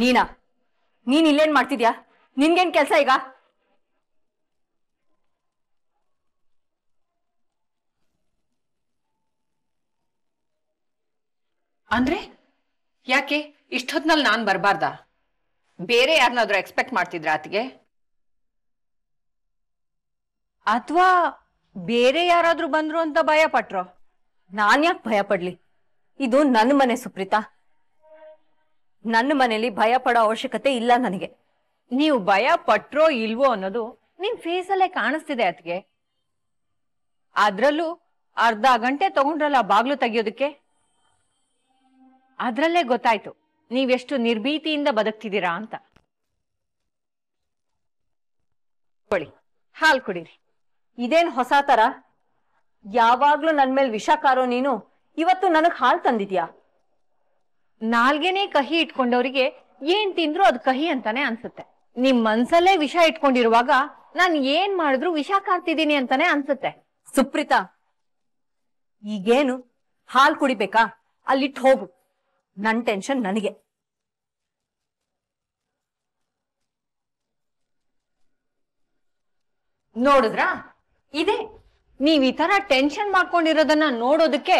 ನೀನಾ ನೀನ್ ಇಲ್ಲೇನ್ ಮಾಡ್ತಿದ್ಯಾ ನಿನ್ಗೇನ್ ಕೆಲ್ಸ ಈಗ ಅಂದ್ರೆ ಯಾಕೆ ಇಷ್ಟೊತ್ನಲ್ಲಿ ನಾನ್ ಬರಬಾರ್ದ ಬೇರೆ ಯಾರನ್ನಾದ್ರೂ ಎಕ್ಸ್ಪೆಕ್ಟ್ ಮಾಡ್ತಿದ್ರ ಆತಿಗೆ ಅಥವಾ ಬೇರೆ ಯಾರಾದ್ರೂ ಬಂದ್ರು ಅಂತ ಭಯ ಪಟ್ರೋ ನಾನ್ ಯಾಕೆ ಭಯ ಪಡ್ಲಿ ಇದು ನನ್ನ ಮನೆ ಸುಪ್ರೀತಾ ನನ್ನ ಮನೆಯಲ್ಲಿ ಭಯ ಪಡೋ ಅವಶ್ಯಕತೆ ಇಲ್ಲ ನನಗೆ ನೀವು ಭಯ ಪಟ್ರೋ ಇಲ್ವೋ ಅನ್ನೋದು ಫೇಸ್ ಫೇಸಲ್ಲೇ ಕಾಣಿಸ್ತಿದೆ ಅದ್ಗೆ ಅದ್ರಲ್ಲೂ ಅರ್ಧ ಗಂಟೆ ತಗೊಂಡ್ರಲ್ಲ ಬಾಗ್ಲು ತೆಗಿಯೋದಕ್ಕೆ ಅದ್ರಲ್ಲೇ ಗೊತ್ತಾಯ್ತು ನೀವೆಷ್ಟು ನಿರ್ಭೀತಿಯಿಂದ ಬದುಕ್ತಿದ್ದೀರಾ ಅಂತ ಹಾಲು ಕುಡೀರಿ ಇದೇನ್ ಹೊಸ ತರ ಯಾವಾಗ್ಲೂ ನನ್ ಮೇಲೆ ವಿಷ ಕಾರೋ ನೀನು ಇವತ್ತು ನನಗ್ ಹಾಲು ತಂದಿದ್ಯಾ ನಾಲ್ಗೆನೇ ಕಹಿ ಇಟ್ಕೊಂಡವರಿಗೆ ಏನ್ ತಿಂದ್ರು ಅದು ಕಹಿ ಅಂತಾನೆ ಅನ್ಸುತ್ತೆ ನಿಮ್ ಮನ್ಸಲ್ಲೇ ವಿಷ ಇಟ್ಕೊಂಡಿರುವಾಗ ನಾನ್ ಏನ್ ಮಾಡಿದ್ರು ವಿಷ ಕಾರ್ತಿದ್ದೀನಿ ಅಂತಾನೆ ಅನ್ಸುತ್ತೆ ಸುಪ್ರೀತಾ ಈಗೇನು ಹಾಲ್ ಕುಡಿಬೇಕಾ ಅಲ್ಲಿಟ್ಟು ಹೋಗು ನನ್ ಟೆನ್ಷನ್ ನನಗೆ ನೋಡಿದ್ರಾ ಇದೆ ನೀವ್ ಈ ತರ ಟೆನ್ಷನ್ ಮಾಡ್ಕೊಂಡಿರೋದನ್ನ ನೋಡೋದಕ್ಕೆ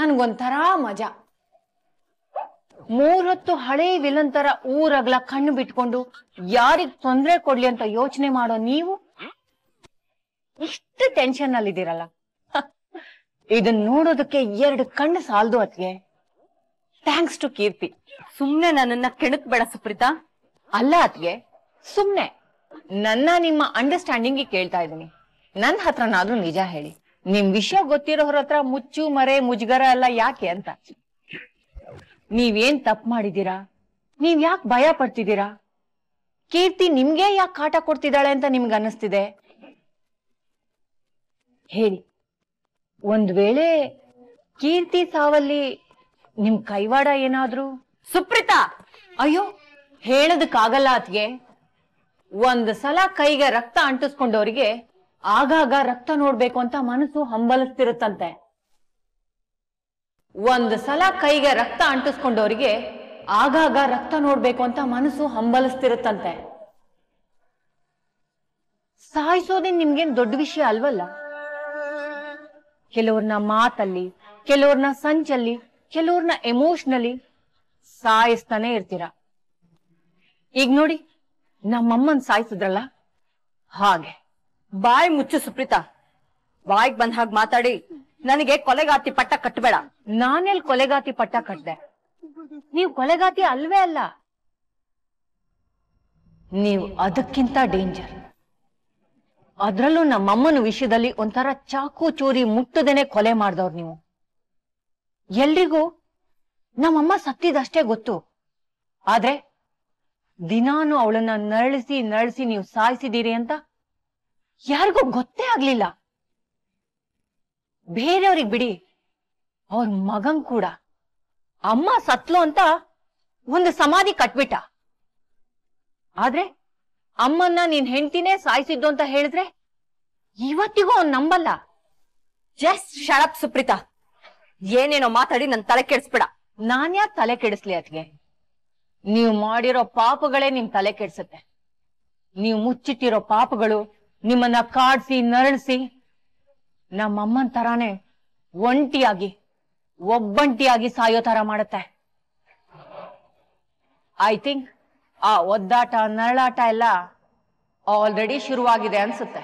ನನ್ಗೊಂಥರ ಮಜಾ ಮೂರತ್ತು ಹಳೆ ವಿಲನ್ ತರ ಊರಗ್ಲ ಕಣ್ಣು ಬಿಟ್ಕೊಂಡು ಯಾರಿಗ್ ತೊಂದ್ರೆ ಕೊಡ್ಲಿ ಅಂತ ಯೋಚನೆ ಮಾಡೋ ನೀವು ಇಷ್ಟು ಟೆನ್ಷನ್ ಅಲ್ಲಿ ಇದೀರಲ್ಲ ಇದನ್ ನೋಡೋದಕ್ಕೆ ಎರಡು ಕಣ್ಣು ಸಾಲದು ಅತ್ಗೆ ಥ್ಯಾಂಕ್ಸ್ ಟು ಕೀರ್ತಿ ಸುಮ್ನೆ ನನ್ನನ್ನ ಕೆಣಕ್ ಬೇಡ ಸುಪ್ರೀತಾ ಅಲ್ಲ ಅತ್ಗೆ ಸುಮ್ನೆ ನನ್ನ ನಿಮ್ಮ ಅಂಡರ್ಸ್ಟ್ಯಾಂಡಿಂಗ್ ಕೇಳ್ತಾ ಇದ್ದೀನಿ ನನ್ ಹತ್ರನಾದ್ರೂ ನಿಜ ಹೇಳಿ ನಿಮ್ ವಿಷಯ ಗೊತ್ತಿರೋರ ಹತ್ರ ಮುಚ್ಚು ಮರೆ ಮುಜುಗರ ಎಲ್ಲ ಯಾಕೆ ಅಂತ ನೀವೇನ್ ತಪ್ಪು ಮಾಡಿದ್ದೀರಾ ನೀವ್ ಯಾಕೆ ಭಯ ಪಡ್ತಿದ್ದೀರಾ ಕೀರ್ತಿ ನಿಮ್ಗೆ ಯಾಕೆ ಕಾಟ ಕೊಡ್ತಿದ್ದಾಳೆ ಅಂತ ನಿಮ್ಗೆ ಅನ್ನಿಸ್ತಿದೆ ಹೇಳಿ ಒಂದ್ ವೇಳೆ ಕೀರ್ತಿ ಸಾವಲ್ಲಿ ನಿಮ್ ಕೈವಾಡ ಏನಾದ್ರು ಸುಪ್ರೀತಾ ಅಯ್ಯೋ ಹೇಳದಕ್ಕಾಗಲ್ಲ ಅತ್ಗೆ ಒಂದ್ ಸಲ ಕೈಗೆ ರಕ್ತ ಅಂಟಿಸ್ಕೊಂಡವರಿಗೆ ಆಗಾಗ ರಕ್ತ ನೋಡ್ಬೇಕು ಅಂತ ಮನಸ್ಸು ಹಂಬಲಿಸ್ತಿರುತ್ತಂತೆ ಒಂದು ಸಲ ಕೈಗೆ ರಕ್ತ ಅಂಟಿಸ್ಕೊಂಡವರಿಗೆ ಆಗಾಗ ರಕ್ತ ನೋಡ್ಬೇಕು ಅಂತ ಮನಸ್ಸು ಹಂಬಲಿಸ್ತಿರುತ್ತಂತೆ ಸಾಯಿಸೋದೇ ನಿಮ್ಗೇನ್ ದೊಡ್ಡ ವಿಷಯ ಅಲ್ವಲ್ಲ ಕೆಲವ್ರನ್ನ ಮಾತಲ್ಲಿ ಕೆಲವ್ರನ್ನ ಸಂಚಲ್ಲಿ ಕೆಲವ್ರನ್ನ ಎಮೋಷ್ನಲ್ಲಿ ಸಾಯಿಸ್ತಾನೆ ಇರ್ತೀರ ಈಗ ನೋಡಿ ನಮ್ಮಮ್ಮನ್ ಸಾಯಿಸಿದ್ರಲ್ಲ ಹಾಗೆ ಬಾಯಿ ಮುಚ್ಚು ಸುಪ್ರೀತಾ ಬಾಯಿಗೆ ಬಂದ ಹಾಗೆ ಮಾತಾಡಿ ನನಗೆ ಕೊಲೆಗಾತಿ ಪಟ್ಟ ಕಟ್ಟಬೇಡ ನಾನೆಲ್ ಕೊಲೆಗಾತಿ ಪಟ್ಟ ಕಟ್ಟದೆ ನೀವು ಕೊಲೆಗಾತಿ ಅಲ್ವೇ ಅಲ್ಲ ನೀವು ಅದಕ್ಕಿಂತ ಡೇಂಜರ್ ಅದ್ರಲ್ಲೂ ನಮ್ಮಮ್ಮನ ವಿಷಯದಲ್ಲಿ ಒಂಥರ ಚಾಕು ಚೂರಿ ಮುಟ್ಟದೇನೆ ಕೊಲೆ ಮಾಡಿದವ್ರು ನೀವು ಎಲ್ರಿಗೂ ನಮ್ಮಮ್ಮ ಸತ್ತಿದಷ್ಟೇ ಗೊತ್ತು ಆದ್ರೆ ದಿನಾನು ಅವಳನ್ನ ನರಳಿಸಿ ನರಳಿಸಿ ನೀವು ಸಾಯಿಸಿದೀರಿ ಅಂತ ಯಾರಿಗೂ ಗೊತ್ತೇ ಆಗ್ಲಿಲ್ಲ ಬೇರೆಯವ್ರಿಗೆ ಬಿಡಿ ಅವ್ರ ಮಗನ್ ಕೂಡ ಅಮ್ಮ ಸತ್ಲು ಅಂತ ಒಂದು ಸಮಾಧಿ ಕಟ್ಬಿಟ್ಟ ಆದ್ರೆ ಅಮ್ಮನ್ನ ನೀನ್ ಹೆಂಡ್ತಿನೇ ಸಾಯಿಸಿದ್ದು ಅಂತ ಹೇಳಿದ್ರೆ ಇವತ್ತಿಗೂ ಅವ್ನ್ ನಂಬಲ್ಲ ಜಸ್ಟ್ ಶರಪ್ ಸುಪ್ರೀತಾ ಏನೇನೋ ಮಾತಾಡಿ ನನ್ ತಲೆ ಕೆಡಿಸ್ಬಿಡ ನಾನ್ ಯಾಕೆ ತಲೆ ಕೆಡಿಸ್ಲಿ ಅದ್ಗೆ ನೀವು ಮಾಡಿರೋ ಪಾಪಗಳೇ ನಿಮ್ ತಲೆ ಕೆಡಿಸುತ್ತೆ ನೀವು ಮುಚ್ಚಿಟ್ಟಿರೋ ಪಾಪಗಳು ನಿಮ್ಮನ್ನ ಕಾಡ್ಸಿ ನರಳಿಸಿ ನಮ್ಮಮ್ಮನ್ ತರಾನೆ ಒಂಟಿಯಾಗಿ ಒಬ್ಬಂಟಿಯಾಗಿ ಸಾಯೋ ತರ ಮಾಡುತ್ತೆ ಐ ಥಿಂಕ್ ಆ ಒದ್ದಾಟ ನರಳಾಟ ಎಲ್ಲ ಆಲ್ರೆಡಿ ಶುರುವಾಗಿದೆ ಅನ್ಸುತ್ತೆ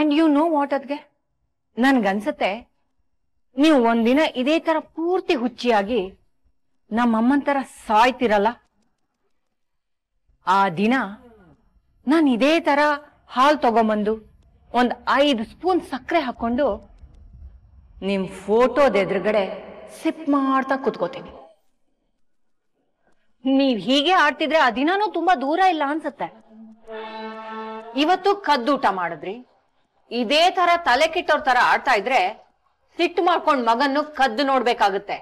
ಅಂಡ್ ಯು ನೋ ವಾಟ್ ಅದ್ಗೆ ನನ್ಗನ್ಸುತ್ತೆ ನೀವು ಒಂದಿನ ಇದೇ ತರ ಪೂರ್ತಿ ಹುಚ್ಚಿಯಾಗಿ ನಮ್ಮಮ್ಮನ್ ತರ ಸಾಯ್ತಿರಲ್ಲ ಆ ದಿನ ನಾನು ಇದೇ ತರ ಹಾಲು ತಗೊಂಬಂದು ಒಂದ್ ಐದು ಸ್ಪೂನ್ ಸಕ್ಕರೆ ಹಾಕೊಂಡು ನಿಮ್ಮ ಫೋಟೋದ ಎದುರುಗಡೆ ಸಿಪ್ ಮಾಡ್ತಾ ಕುತ್ಕೋತೀನಿ ನೀವು ಹೀಗೆ ಆಡ್ತಿದ್ರೆ ಆ ದಿನಾನೂ ತುಂಬಾ ದೂರ ಇಲ್ಲ ಅನ್ಸುತ್ತೆ ಇವತ್ತು ಕದ್ದೂಟ ಮಾಡಿದ್ರಿ ಇದೇ ತರ ತಲೆ ಕೆಟ್ಟೋರ್ ತರ ಆಡ್ತಾ ಇದ್ರೆ ಸಿಟ್ಟು ಮಾಡ್ಕೊಂಡ್ ಮಗನ್ನು ಕದ್ದು ನೋಡ್ಬೇಕಾಗುತ್ತೆ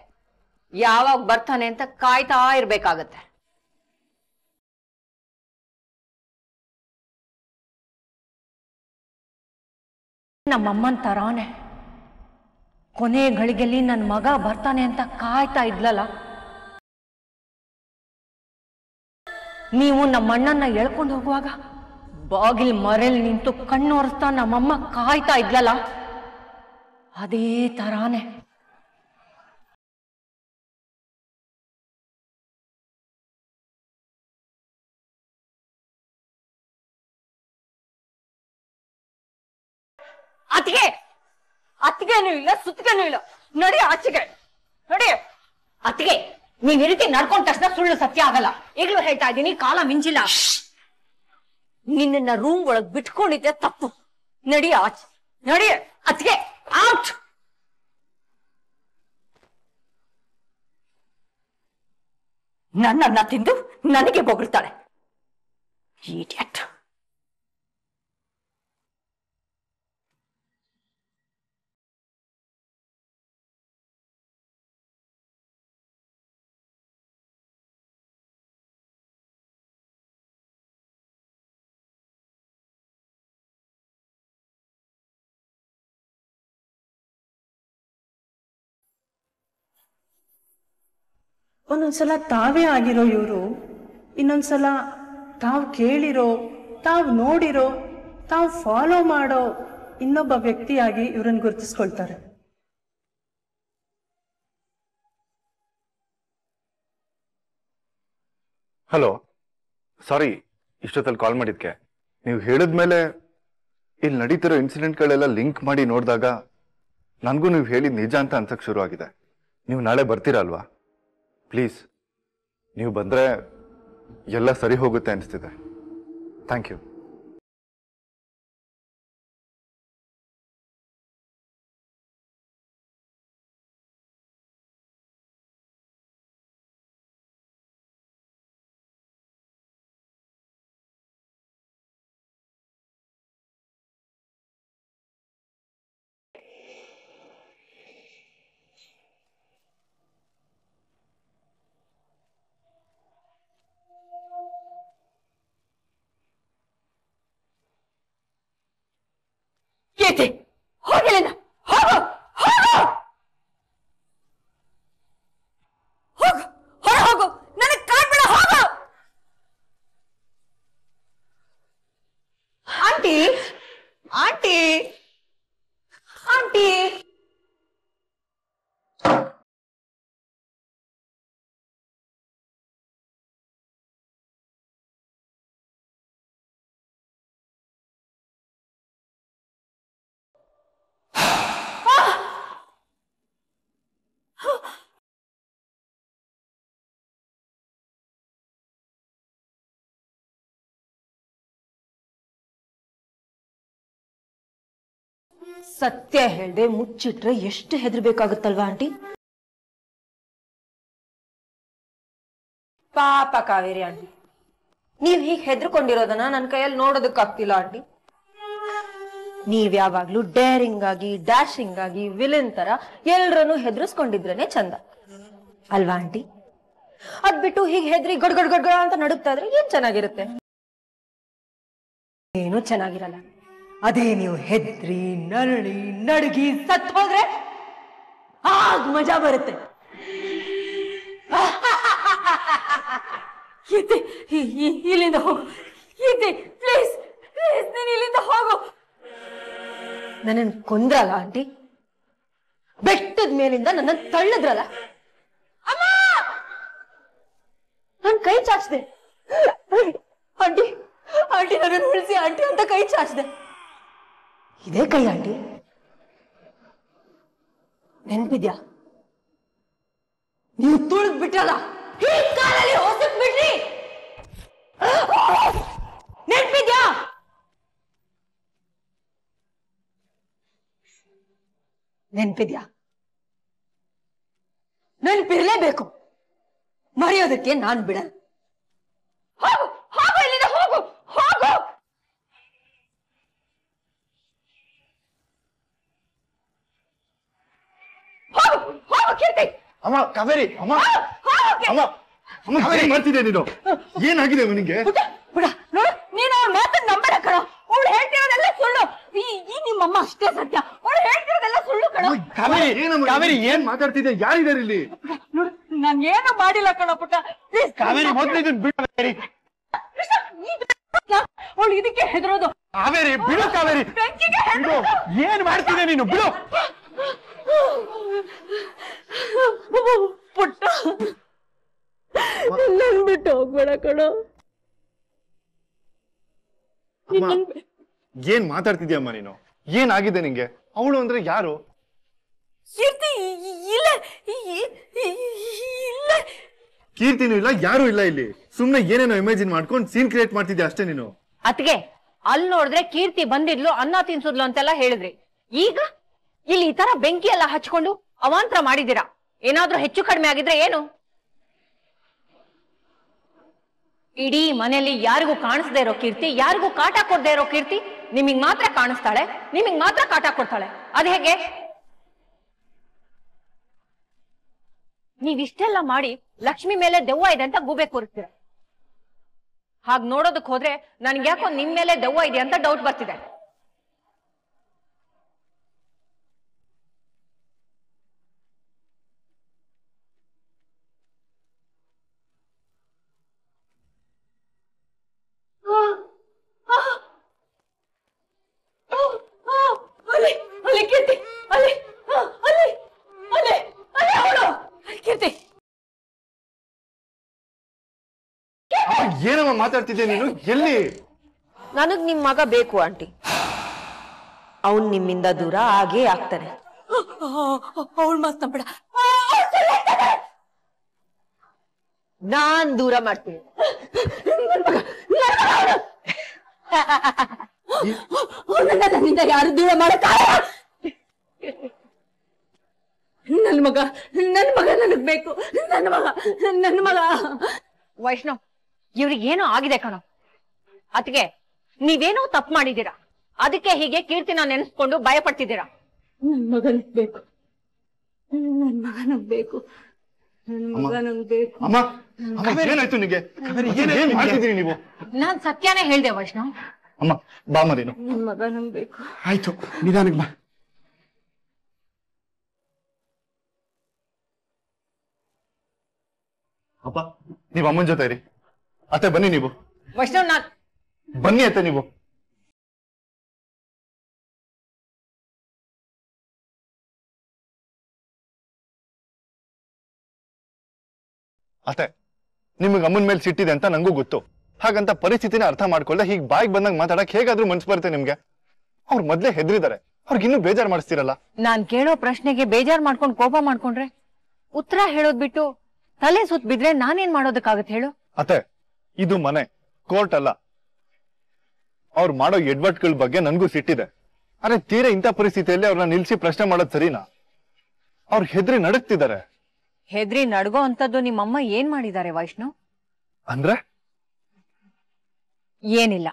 ಯಾವಾಗ ಬರ್ತಾನೆ ಅಂತ ಕಾಯ್ತಾ ಇರ್ಬೇಕಾಗತ್ತೆ ನಮ್ಮಮ್ಮನ ತರಾನೆ ಕೊನೆ ಗಳಿಗೆಲಿ ನನ್ನ ಮಗ ಬರ್ತಾನೆ ಅಂತ ಕಾಯ್ತಾ ಇದ್ಲಲ್ಲ ನೀವು ನಮ್ಮಣ್ಣನ್ನ ಎಳ್ಕೊಂಡು ಹೋಗುವಾಗ ಬಾಗಿಲ್ ಮರೆಲ್ ನಿಂತು ಕಣ್ಣು ಒರೆಸ್ತಾ ನಮ್ಮಮ್ಮ ಕಾಯ್ತಾ ಇದ್ಲಲ್ಲ ಅದೇ ತರಾನೆ ಅತ್ತಿಗೆ ಅತ್ತಿಗೆನೂ ಇಲ್ಲ ಸುತ್ತಿಗೆನೂ ಇಲ್ಲ ನಡಿ ಆಚೆಗೆ ನಡಿ ಅತ್ತಿಗೆ ನೀವ್ ಈ ರೀತಿ ತಕ್ಷಣ ಸುಳ್ಳು ಸತ್ಯ ಆಗಲ್ಲ ಈಗಲೂ ಹೇಳ್ತಾ ಇದ್ದೀನಿ ಕಾಲ ಮಿಂಚಿಲ್ಲ ನಿನ್ನ ರೂಮ್ ಒಳಗ್ ಬಿಟ್ಕೊಂಡಿದ್ದೆ ತಪ್ಪು ನಡಿ ಆಚೆ ನಡಿ ಅತ್ತಿಗೆ ಆಟ್ ನನ್ನನ್ನ ತಿಂದು ನನಗೆ ಬೊಗಳ್ತಾಳೆ ಈಡಿಯಟ್ ಒಂದೊಂದ್ಸಲ ತಾವೇ ಆಗಿರೋ ಇವರು ಇನ್ನೊಂದ್ಸಲ ತಾವು ಕೇಳಿರೋ ತಾವು ನೋಡಿರೋ ತಾವು ಫಾಲೋ ಮಾಡೋ ಇನ್ನೊಬ್ಬ ವ್ಯಕ್ತಿಯಾಗಿ ಇವರನ್ನು ಗುರುತಿಸ್ಕೊಳ್ತಾರೆ ಹಲೋ ಸಾರಿ ಇಷ್ಟೊತ್ತಲ್ಲಿ ಕಾಲ್ ಮಾಡಿದ್ಕೆ ನೀವು ಹೇಳಿದ್ಮೇಲೆ ಇಲ್ಲಿ ನಡೀತಿರೋ ಇನ್ಸಿಡೆಂಟ್ಗಳೆಲ್ಲ ಲಿಂಕ್ ಮಾಡಿ ನೋಡಿದಾಗ ನನಗೂ ನೀವು ಹೇಳಿ ನಿಜ ಅಂತ ಅನ್ಸಕ್ಕೆ ಶುರು ಆಗಿದೆ ನೀವು ನಾಳೆ ಬರ್ತೀರಾ ಅಲ್ವಾ ಪ್ಲೀಸ್ ನೀವು ಬಂದರೆ ಎಲ್ಲ ಸರಿ ಹೋಗುತ್ತೆ ಅನಿಸ್ತಿದೆ ಥ್ಯಾಂಕ್ ಯು Дети! ಸತ್ಯ ಹೇಳ್ದೆ ಮುಚ್ಚಿಟ್ರೆ ಎಷ್ಟು ಹೆದರ್ಬೇಕಾಗುತ್ತಲ್ವಾ ಆಂಟಿ ಪಾಪ ಕಾವೇರಿ ಆಂಟಿ ನೀವ್ ಹೀಗೆ ಹೆದರ್ಕೊಂಡಿರೋದನ್ನ ನನ್ನ ಕೈಯಲ್ಲಿ ನೋಡೋದಕ್ಕಾಗ್ತಿಲ್ಲ ಆಂಟಿ ನೀವ್ ಯಾವಾಗ್ಲೂ ಡೇರಿಂಗ್ ಆಗಿ ಡ್ಯಾಶಿಂಗ್ ಆಗಿ ವಿಲನ್ ತರ ಎಲ್ರನ್ನೂ ಹೆದರ್ಸ್ಕೊಂಡಿದ್ರೇನೆ ಚಂದ ಅಲ್ವಾ ಆಂಟಿ ಅದ್ ಬಿಟ್ಟು ಹೀಗೆ ಹೆದ್ರಿ ಗಡ್ ಗಡ್ ಗಡ್ ಅಂತ ನಡುಗ್ತಾ ಇದ್ರೆ ಏನ್ ಚೆನ್ನಾಗಿರುತ್ತೆ ಏನು ಚೆನ್ನಾಗಿರಲ್ಲ ಅದೇ ನೀವು ಹೆದ್ರಿ ನರಳಿ ನಡುಗಿ ಸತ್ ಹೋದ್ರೆ ಆಗ ಮಜಾ ಬರುತ್ತೆ ಹಿ ಇಲ್ಲಿಂದ ಹೋಗು ಇದ್ದೆ ಪ್ಲೀಸ್ ಪ್ಲೀಸ್ ನೀನು ಇಲ್ಲಿಂದ ಹೋಗು ನನ್ನನ್ನು ಕೊಂದ್ರಲ್ಲ ಆಂಟಿ ಬೆಟ್ಟದ ಮೇಲಿಂದ ನನ್ನ ತಳ್ಳದ್ರಲ್ಲ ನಾನು ಕೈ ಚಾಚಿದೆ ಆಂಟಿ ಆಂಟಿ ನನ್ನ ಉಳಿಸಿ ಆಂಟಿ ಅಂತ ಕೈ ಚಾಚಿದೆ ಇದೇ ಕೈ ನೆನ್ಪಿದ್ಯಾ ನೀವು ತುಳಿದ್ ಬಿಟ್ಟಲ್ಲ ಬಿಡ್ರಿ ನೆನ್ಪಿದ್ಯಾ ನೆನ್ಪಿದ್ಯಾ ನೆನ್ಪಿರ್ಲೇಬೇಕು ಮರೆಯೋದಕ್ಕೆ ನಾನು ಬಿಡಲ್ಲ ಅಮ್ಮ ಕಾವೇರಿ ಅಮ್ಮ ಅಮ್ಮ ಅಮ್ಮ ಕಾವೇರಿ ಮಾಡ್ತಿದ್ದೆ ನೀನು ಏನಾಗಿದೆ ಅವನಿಗೆ ಬಿಡ ನೀನು ಅವ್ರ ಮಾತನ್ನ ನಂಬರ ಕಣೋ ಅವಳು ಹೇಳ್ತಿರೋದೆಲ್ಲ ಸುಳ್ಳು ಈ ನಿಮ್ಮ ನಿಮ್ಮಮ್ಮ ಅಷ್ಟೇ ಸತ್ಯ ಅವಳು ಹೇಳ್ತಿರೋದೆಲ್ಲ ಸುಳ್ಳು ಕಣೋ ಕಾವೇರಿ ಏನು ಕಾವೇರಿ ಏನ್ ಮಾತಾಡ್ತಿದ್ದೆ ಯಾರಿದಾರೆ ಇಲ್ಲಿ ನೋಡು ನಾನ್ ಏನು ಮಾಡಿಲ್ಲ ಕಣೋ ಪುಟ್ಟ ಪ್ಲೀಸ್ ಕಾವೇರಿ ಮೊದಲು ಇದನ್ನ ಬಿಡು ಕಾವೇರಿ ಅವಳು ಇದಕ್ಕೆ ಹೆದರೋದು ಕಾವೇರಿ ಬಿಡು ಕಾವೇರಿ ಏನು ಮಾಡ್ತಿದ್ದೆ ನೀನು ಬಿಡು ಪುಟ್ಟ ನನ್ ಬಿಟ್ಟು ಹೋಗ್ಬೇಡ ಕಣೋ ಏನ್ ಮಾತಾಡ್ತಿದ್ಯಮ್ಮ ನೀನು ಏನಾಗಿದೆ ನಿಂಗೆ ಅವಳು ಅಂದ್ರೆ ಯಾರು ಕೀರ್ತಿ ಇಲ್ಲ ಕೀರ್ತಿನೂ ಇಲ್ಲ ಯಾರು ಇಲ್ಲ ಇಲ್ಲಿ ಸುಮ್ನೆ ಏನೇನೋ ಇಮೇಜಿನ್ ಮಾಡ್ಕೊಂಡು ಸೀನ್ ಕ್ರಿಯೇಟ್ ಮಾಡ್ತಿದ್ಯಾ ಅಷ್ಟೇ ನೀನು ಅತ್ಗೆ ಅಲ್ಲಿ ನೋಡಿದ್ರೆ ಕೀರ್ತಿ ಬಂದಿದ್ಲು ಅನ್ನ ತಿನ್ಸುದ್ಲು ಅಂತೆಲ್ಲ ಹೇಳಿದ್ರಿ ಈಗ ಇಲ್ಲಿ ಈ ತರ ಬೆಂಕಿ ಎಲ್ಲ ಹಚ್ಕೊಂಡು ಅವಾಂತರ ಮಾಡಿದೀರಾ ಏನಾದ್ರೂ ಹೆಚ್ಚು ಕಡಿಮೆ ಆಗಿದ್ರೆ ಏನು ಇಡೀ ಮನೆಯಲ್ಲಿ ಯಾರಿಗೂ ಕಾಣಿಸದೇ ಇರೋ ಕೀರ್ತಿ ಯಾರಿಗೂ ಕಾಟ ಕೊಡದೆ ಇರೋ ಕೀರ್ತಿ ನಿಮಗ್ ಮಾತ್ರ ಕಾಣಿಸ್ತಾಳೆ ನಿಮಗ್ ಮಾತ್ರ ಕಾಟ ಕೊಡ್ತಾಳೆ ಅದ್ ಹೇಗೆ ನೀವಿಷ್ಟೆಲ್ಲ ಮಾಡಿ ಲಕ್ಷ್ಮಿ ಮೇಲೆ ದೆವ್ವ ಇದೆ ಅಂತ ಗೂಬೆ ಕೂರಿಸ್ತೀರ ಹಾಗೆ ನೋಡೋದಕ್ ಹೋದ್ರೆ ನನ್ಗೆ ಯಾಕೋ ನಿಮ್ ಮೇಲೆ ದೆವ್ವ ಇದೆ ಅಂತ ಡೌಟ್ ಬರ್ತಿದೆ ಏನಮ್ಮ ಮಾತಾಡ್ತಿದ್ದೆ ನೀನು ಎಲ್ಲಿ ನನಗ್ ನಿಮ್ ಮಗ ಬೇಕು ಆಂಟಿ ಅವನ್ ನಿಮ್ಮಿಂದ ದೂರ ಆಗೇ ಆಗ್ತಾನೆ ಅವಳು ಮಾತು ನಾನ್ ದೂರ ಮಾಡ್ತೀನಿ ಯಾರು ದೂರ ಮಾಡಕ್ಕ ನನ್ ಮಗ ನನ್ ಮಗ ನನಗ್ ಬೇಕು ನನ್ ಮಗ ನನ್ ಮಗ ವೈಷ್ಣವ್ ಇವ್ರಿಗೆ ಏನೋ ಆಗಿದೆ ಕಣೋ ಅದಕ್ಕೆ ನೀವೇನೋ ತಪ್ಪು ಮಾಡಿದೀರಾ ಅದಕ್ಕೆ ಹೀಗೆ ಕೀರ್ತಿನ ನೆನೆಸ್ಕೊಂಡು ಭಯ ಪಡ್ತಿದ್ದೀರಾ ನನ್ ಮಗನಿಗ್ ಬೇಕು ನೀವು ನಾನ್ ಸತ್ಯನೇ ಹೇಳ್ದೆ ವೈಷ್ಣವ್ ಅಮ್ಮ ಆಯ್ತು ನಿಧಾನಕ್ಕೆ ಅಪ್ಪ ನೀವ್ ಅಮ್ಮನ ಜೊತೆ ಇರಿ ಅತ್ತೆ ಬನ್ನಿ ನೀವು ವೈಷ್ಣವ್ ನಾನ್ ಬನ್ನಿ ಅತ್ತೆ ನೀವು ಅತ್ತೆ ನಿಮಗೆ ಅಮ್ಮನ ಮೇಲೆ ಸಿಟ್ಟಿದೆ ಅಂತ ನಂಗೂ ಗೊತ್ತು ಹಾಗಂತ ಪರಿಸ್ಥಿತಿನ ಅರ್ಥ ಮಾಡ್ಕೊಳ್ಳೆ ಹೀಗೆ ಬಾಯಿಗೆ ಬಂದಾಗ ಮಾತಾಡಕ್ ಹೇಗಾದ್ರೂ ಮನ್ಸ್ ಬರುತ್ತೆ ನಿಮ್ಗೆ ಅವ್ರು ಮೊದ್ಲೇ ಹೆದ್ರಿದ್ದಾರೆ ಅವ್ರಿಗೆ ಇನ್ನೂ ಬೇಜಾರ್ ಮಾಡಿಸ್ತಿರಲ್ಲ ನಾನ್ ಕೇಳೋ ಪ್ರಶ್ನೆಗೆ ಬೇಜಾರ್ ಮಾಡ್ಕೊಂಡು ಕೋಪ ಮಾಡ್ಕೊಂಡ್ರೆ ಉತ್ತರ ಹೇಳೋದ್ ಬಿಟ್ಟು ತಲೆ ಸುತ್ತ ಬಿದ್ರೆ ನಾನೇನ್ ಮಾಡೋದಕ್ಕಾಗತ್ತೆ ಹೇಳು ಅತ್ತೆ ಇದು ಮನೆ ಕೋರ್ಟ್ ಅಲ್ಲ ಅವ್ರು ಮಾಡೋ ಎಡ್ವರ್ಟ್ಗಳ ಬಗ್ಗೆ ನನಗೂ ಸಿಟ್ಟಿದೆ ಅರೆ ತೀರ ಇಂಥ ಪರಿಸ್ಥಿತಿಯಲ್ಲಿ ಅವ್ರನ್ನ ನಿಲ್ಸಿ ಪ್ರಶ್ನೆ ಮಾಡೋದ್ ಸರಿನಾ ಅವ್ರು ಹೆದ್ರಿ ನಡಕ್ತಿದ್ದಾರೆ ಹೆದ್ರಿ ನಡಗೋ ಅಂತದ್ದು ನಿಮ್ಮಮ್ಮ ಏನ್ ಮಾಡಿದ್ದಾರೆ ವೈಷ್ಣು ಅಂದ್ರೆ ಏನಿಲ್ಲ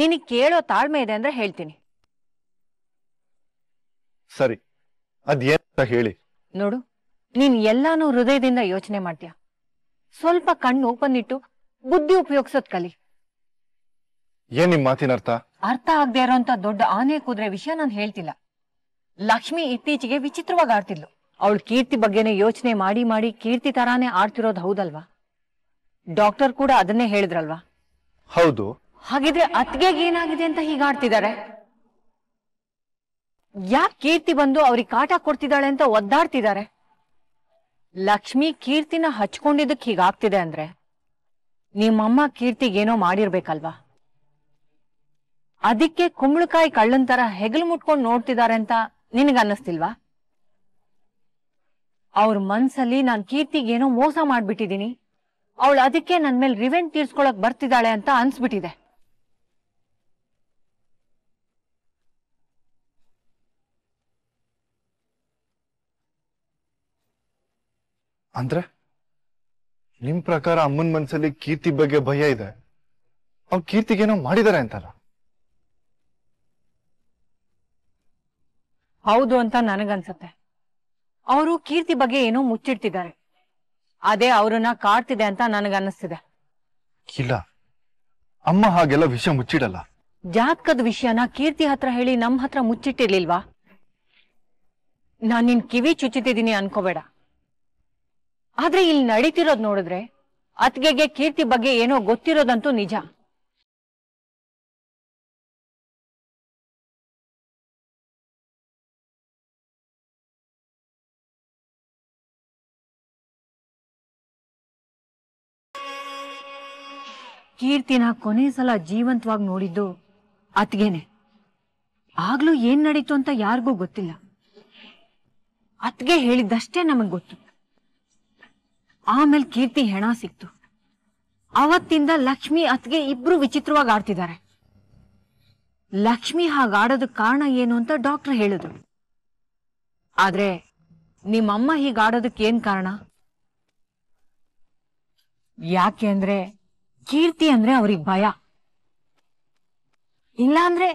ನಿನ್ ಕೇಳೋ ತಾಳ್ಮೆ ಇದೆ ಅಂದ್ರೆ ಹೇಳ್ತೀನಿ ಸರಿ ಅದೇನಂತ ಹೇಳಿ ನೋಡು ನೀನ್ ಎಲ್ಲಾನು ಹೃದಯದಿಂದ ಯೋಚನೆ ಮಾಡ್ತೀಯಾ ಸ್ವಲ್ಪ ಕಣ್ಣು ಓಪನ್ ಇಟ್ಟು ಬುದ್ಧಿ ಉಪಯೋಗಿಸೋದ್ ಕಲಿ ಏನ್ ನಿಮ್ ಮಾತಿನ ಅರ್ಥ ಅರ್ಥ ಆಗದೆ ಇರೋಂತ ದೊಡ್ಡ ಆನೆ ಕುದುರೆ ವಿಷಯ ನಾನು ಹೇಳ್ತಿಲ್ಲ ಲಕ್ಷ್ಮಿ ಇತ್ತೀಚೆಗೆ ವಿಚಿತ್ರವಾಗಿ ಆಡ್ತಿದ್ಲು ಅವಳು ಕೀರ್ತಿ ಬಗ್ಗೆನೇ ಯೋಚನೆ ಮಾಡಿ ಮಾಡಿ ಕೀರ್ತಿ ತರಾನೇ ಆಡ್ತಿರೋದ್ ಹೌದಲ್ವಾ ಡಾಕ್ಟರ್ ಕೂಡ ಅದನ್ನೇ ಹೇಳಿದ್ರಲ್ವಾ ಹೌದು ಹಾಗಿದ್ರೆ ಅತ್ಗೆ ಏನಾಗಿದೆ ಅಂತ ಹೀಗಾಡ್ತಿದ್ದಾರೆ ಯಾಕೆ ಕೀರ್ತಿ ಬಂದು ಅವ್ರಿಗೆ ಕಾಟ ಕೊಡ್ತಿದ್ದಾಳೆ ಅಂತ ಒದ್ದಾಡ್ತಿದ್ದಾರೆ ಲಕ್ಷ್ಮಿ ಕೀರ್ತಿನ ಹಚ್ಕೊಂಡಿದ್ದಕ್ಕೆ ಹೀಗಾಗ್ತಿದೆ ಅಂದ್ರೆ ನಿಮ್ಮಮ್ಮ ಕೀರ್ತಿಗೇನೋ ಮಾಡಿರ್ಬೇಕಲ್ವಾ ಅದಕ್ಕೆ ಕುಂಬಳಕಾಯಿ ಕಳ್ಳನ್ ತರ ಹೆಗಲು ಮುಟ್ಕೊಂಡು ನೋಡ್ತಿದ್ದಾರೆ ಅಂತ ನಿನಗನ್ನಿಸ್ತಿಲ್ವಾ ಅವ್ರ ಮನ್ಸಲ್ಲಿ ನಾನು ಕೀರ್ತಿಗೇನೋ ಮೋಸ ಮಾಡ್ಬಿಟ್ಟಿದೀನಿ ಅವಳು ಅದಕ್ಕೆ ನನ್ ಮೇಲೆ ರಿವೆಂಟ್ ತೀರ್ಸ್ಕೊಳಕ್ ಬರ್ತಿದ್ದಾಳೆ ಅಂತ ಅನ್ಸ್ಬಿಟ್ಟಿದೆ ಅಂದ್ರೆ ನಿಮ್ ಪ್ರಕಾರ ಅಮ್ಮನ ಮನಸ್ಸಲ್ಲಿ ಕೀರ್ತಿ ಬಗ್ಗೆ ಭಯ ಇದೆ ಕೀರ್ತಿಗೆ ಕೀರ್ತಿಗೇನೋ ಮಾಡಿದಾರೆ ಅಂತಲ್ಲ ಹೌದು ಅಂತ ನನಗನ್ಸತ್ತೆ ಅವರು ಕೀರ್ತಿ ಬಗ್ಗೆ ಏನೋ ಮುಚ್ಚಿಡ್ತಿದ್ದಾರೆ ಅದೇ ಅವ್ರನ್ನ ಕಾಡ್ತಿದೆ ಅಂತ ನನಗನ್ನಿಸ್ತಿದೆ ಇಲ್ಲ ಅಮ್ಮ ಹಾಗೆಲ್ಲ ವಿಷಯ ಮುಚ್ಚಿಡಲ್ಲ ಜಾತಕದ ವಿಷಯನ ಕೀರ್ತಿ ಹತ್ರ ಹೇಳಿ ನಮ್ ಹತ್ರ ಮುಚ್ಚಿಟ್ಟಿರ್ಲಿಲ್ವಾ ನಾನ್ ನಿನ್ ಕಿವಿ ಚುಚ್ಚುತ್ತಿದ್ದೀನಿ ಅನ್ಕೋಬೇಡ ಆದ್ರೆ ಇಲ್ಲಿ ನಡೀತಿರೋದ್ ನೋಡಿದ್ರೆ ಅತ್ಗೆಗೆ ಕೀರ್ತಿ ಬಗ್ಗೆ ಏನೋ ಗೊತ್ತಿರೋದಂತೂ ನಿಜ ಕೀರ್ತಿನ ಕೊನೆ ಸಲ ಜೀವಂತವಾಗಿ ನೋಡಿದ್ದು ಅತ್ಗೆನೆ ಆಗ್ಲೂ ಏನ್ ನಡೀತು ಅಂತ ಯಾರಿಗೂ ಗೊತ್ತಿಲ್ಲ ಅತ್ಗೆ ಹೇಳಿದ್ದಷ್ಟೇ ನಮಗ್ ಗೊತ್ತು ಆಮೇಲೆ ಕೀರ್ತಿ ಹೆಣ ಸಿಕ್ತು ಅವತ್ತಿಂದ ಲಕ್ಷ್ಮಿ ಅತ್ಗೆ ಇಬ್ರು ವಿಚಿತ್ರವಾಗಿ ಆಡ್ತಿದ್ದಾರೆ ಲಕ್ಷ್ಮಿ ಹಾಗಾಡೋದ ಕಾರಣ ಏನು ಅಂತ ಡಾಕ್ಟರ್ ಹೇಳಿದ್ರು ಆದ್ರೆ ನಿಮ್ಮಮ್ಮ ಹೀಗಾಡೋದಕ್ಕೆ ಏನ್ ಕಾರಣ ಯಾಕೆ ಅಂದ್ರೆ ಕೀರ್ತಿ ಅಂದ್ರೆ ಅವ್ರಿಗೆ ಭಯ ಇಲ್ಲಾಂದ್ರೆ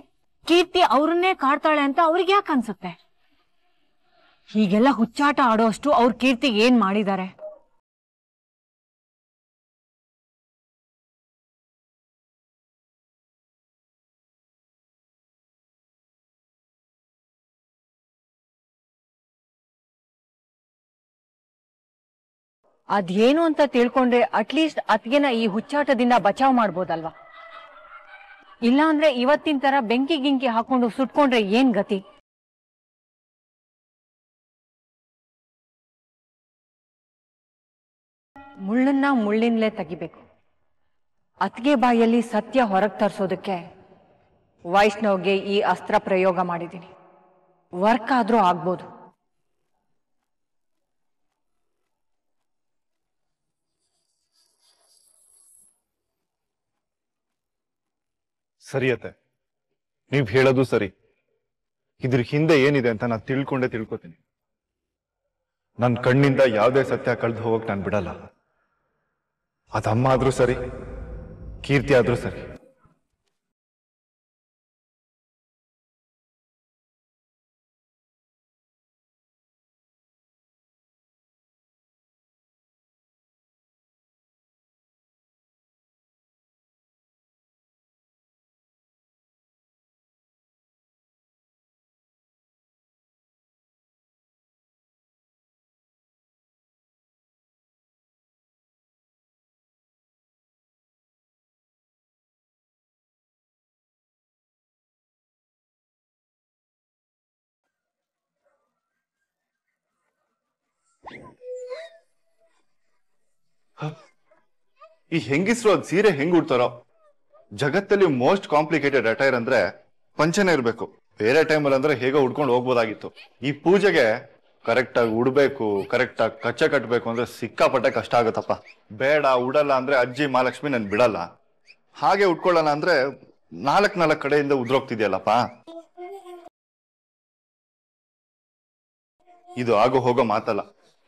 ಕೀರ್ತಿ ಅವ್ರನ್ನೇ ಕಾಡ್ತಾಳೆ ಅಂತ ಅವ್ರಿಗೆ ಯಾಕೆ ಅನ್ಸುತ್ತೆ ಹೀಗೆಲ್ಲ ಹುಚ್ಚಾಟ ಆಡೋ ಅಷ್ಟು ಅವ್ರ ಕೀರ್ತಿಗೆ ಏನ್ ಮಾಡಿದ್ದಾರೆ ಅದೇನು ಅಂತ ತಿಳ್ಕೊಂಡ್ರೆ ಅಟ್ಲೀಸ್ಟ್ ಅತ್ಗೆನ ಈ ಹುಚ್ಚಾಟದಿಂದ ಬಚಾವ್ ಮಾಡ್ಬೋದಲ್ವಾ ಇಲ್ಲ ಅಂದ್ರೆ ಇವತ್ತಿನ ತರ ಬೆಂಕಿ ಗಿಂಕಿ ಹಾಕೊಂಡು ಸುಟ್ಕೊಂಡ್ರೆ ಏನ್ ಗತಿ ಮುಳ್ಳನ್ನ ಮುಳ್ಳಿನಲ್ಲೇ ತೆಗಿಬೇಕು ಅತ್ಗೆ ಬಾಯಲ್ಲಿ ಸತ್ಯ ಹೊರಗೆ ತರ್ಸೋದಕ್ಕೆ ವೈಷ್ಣವ್ಗೆ ಈ ಅಸ್ತ್ರ ಪ್ರಯೋಗ ಮಾಡಿದ್ದೀನಿ ವರ್ಕ್ ಆದ್ರೂ ಆಗ್ಬೋದು ಸರಿಯತ್ತೆ ನೀವು ಹೇಳೋದು ಸರಿ ಇದ್ರ ಹಿಂದೆ ಏನಿದೆ ಅಂತ ನಾನು ತಿಳ್ಕೊಂಡೇ ತಿಳ್ಕೊತೀನಿ ನನ್ನ ಕಣ್ಣಿಂದ ಯಾವುದೇ ಸತ್ಯ ಕಳೆದು ಹೋಗಕ್ಕೆ ನಾನು ಬಿಡಲ್ಲ ಅದಮ್ಮ ಆದರೂ ಸರಿ ಕೀರ್ತಿ ಆದರೂ ಸರಿ ಈ ಹೆಂಗಿಸ್ರು ಅದ್ ಸೀರೆ ಹೆಂಗ್ ಉಡ್ತಾರೋ ಜಗತ್ತಲ್ಲಿ ಮೋಸ್ಟ್ ಕಾಂಪ್ಲಿಕೇಟೆಡ್ ಅಟೈರ್ ಅಂದ್ರೆ ಪಂಚನೆ ಇರ್ಬೇಕು ಬೇರೆ ಟೈಮಲ್ಲಿ ಅಂದ್ರೆ ಹೇಗೋ ಉಡ್ಕೊಂಡು ಹೋಗ್ಬೋದಾಗಿತ್ತು ಈ ಪೂಜೆಗೆ ಕರೆಕ್ಟ್ ಆಗಿ ಉಡ್ಬೇಕು ಕರೆಕ್ಟ್ ಆಗಿ ಕಚ್ಚ ಕಟ್ಟಬೇಕು ಅಂದ್ರೆ ಸಿಕ್ಕಾಪಟ್ಟೆ ಕಷ್ಟ ಆಗುತ್ತಪ್ಪ ಬೇಡ ಉಡಲ್ಲ ಅಂದ್ರೆ ಅಜ್ಜಿ ಮಹಾಲಕ್ಷ್ಮಿ ನನ್ ಬಿಡಲ್ಲ ಹಾಗೆ ಉಟ್ಕೊಳ್ಳಲ್ಲ ಅಂದ್ರೆ ನಾಲ್ಕ್ ನಾಲ್ಕ್ ಕಡೆಯಿಂದ ಉದ್ರೋಗ್ತಿದ್ಯಲ್ಲಪ್ಪ ಇದು ಆಗೋ ಹೋಗೋ ಮಾತಲ್ಲ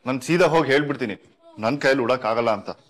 ನಾನು ಸೀದಾ ಹೋಗಿ ಹೇಳ್ಬಿಡ್ತೀನಿ ನನ್ನ ಕೈಯಲ್ಲಿ ಉಡಕ್ ಆಗಲ್ಲ ಅಂತ